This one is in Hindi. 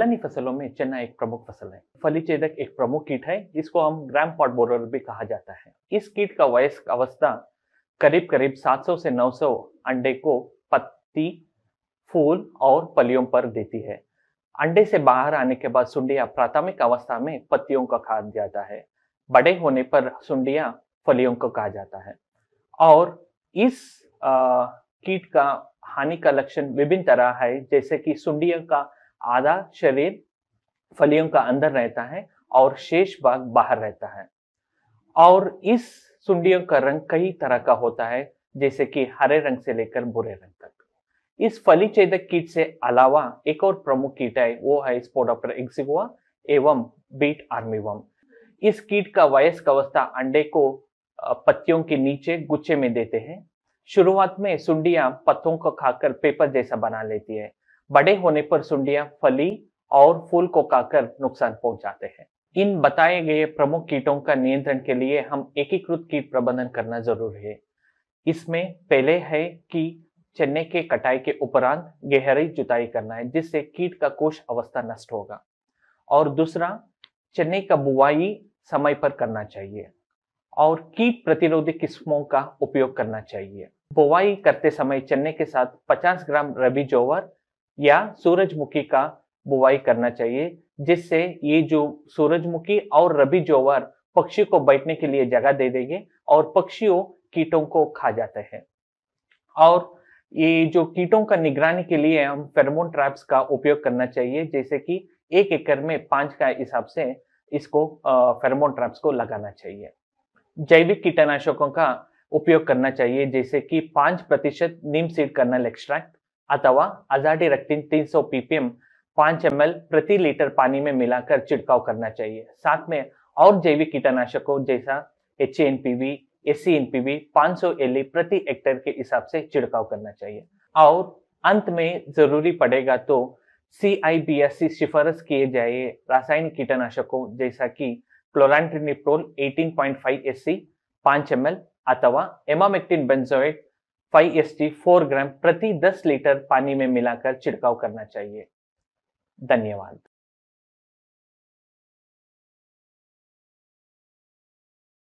दलहनी फसलों में चना एक प्रमुख फसल है फली चेदक एक प्रमुख कीट है जिसको हम ग्राम पॉट बोरर भी कहा जाता है इस कीट का वयस्क अवस्था करीब करीब 700 से 900 अंडे को पत्ती फूल और पलियों पर देती है अंडे से बाहर आने के बाद सुंडिया प्राथमिक अवस्था में पत्तियों का खा जाता है बड़े होने पर सुंडिया फलियों को कहा जाता है और इस आ, कीट का हानि का लक्षण विभिन्न तरह है जैसे कि सुंडिया का आधा शरीर फलियों का अंदर रहता है और शेष भाग बाहर रहता है और इस सुंडियों का रंग कई तरह का होता है जैसे कि हरे रंग से लेकर बुरे रंग तक इस फली चेदक कीट से अलावा एक और प्रमुख कीट है वो है स्पोडोप्टर एक्सिगुआ एवं बीट आर्मीवम इस कीट का वयस्क अवस्था अंडे को पत्तियों के नीचे गुच्छे में देते हैं शुरुआत में सुंडियां पत्तों को खाकर पेपर जैसा बना लेती है बड़े होने पर सुंडियां फली और फूल को काकर नुकसान पहुंचाते हैं इन बताए गए प्रमुख कीटों का नियंत्रण के लिए हम एकीकृत कीट प्रबंधन करना जरूरी है इसमें पहले है कि चने के कटाई के उपरांत गहरी जुताई करना है जिससे कीट का कोष अवस्था नष्ट होगा और दूसरा चने का बुवाई समय पर करना चाहिए और कीट प्रतिरोधी किस्मों का उपयोग करना चाहिए बुवाई करते समय चने के साथ 50 ग्राम रबी जोवर या सूरजमुखी का बुवाई करना चाहिए जिससे ये जो सूरजमुखी और रबी जोवर पक्षी को बैठने के लिए जगह दे देंगे और पक्षियों कीटों को खा जाते हैं और ये जो कीटों का निगरानी के लिए हम फेरमोन ट्रैप्स का उपयोग करना चाहिए जैसे कि एक एकड़ में पांच का हिसाब से इसको फेरमोन ट्रैप्स को लगाना चाहिए जैविक कीटनाशकों का उपयोग करना चाहिए जैसे कि पांच प्रतिशत नीम सीड कर्नल एक्सट्रैक्ट अथवा आजाटी रेक्टिन 300 ppm 5 ml प्रति लीटर पानी में मिलाकर छिड़काव करना चाहिए साथ में और जैविक कीटनाशकों जैसा H N P V S C N P V सौ एल e प्रति हेक्टेयर के हिसाब से छिड़काव करना चाहिए और अंत में जरूरी पड़ेगा तो सी आई बी एस सी सिफारिश किए जाए रासायनिक कीटनाशकों जैसा कि पॉइंट फाइव एस सी पांच एम एल अथवा emamectin benzoate 5st S T four gram प्रति दस लीटर पानी में मिलाकर छिड़काव करना चाहिए धन्यवाद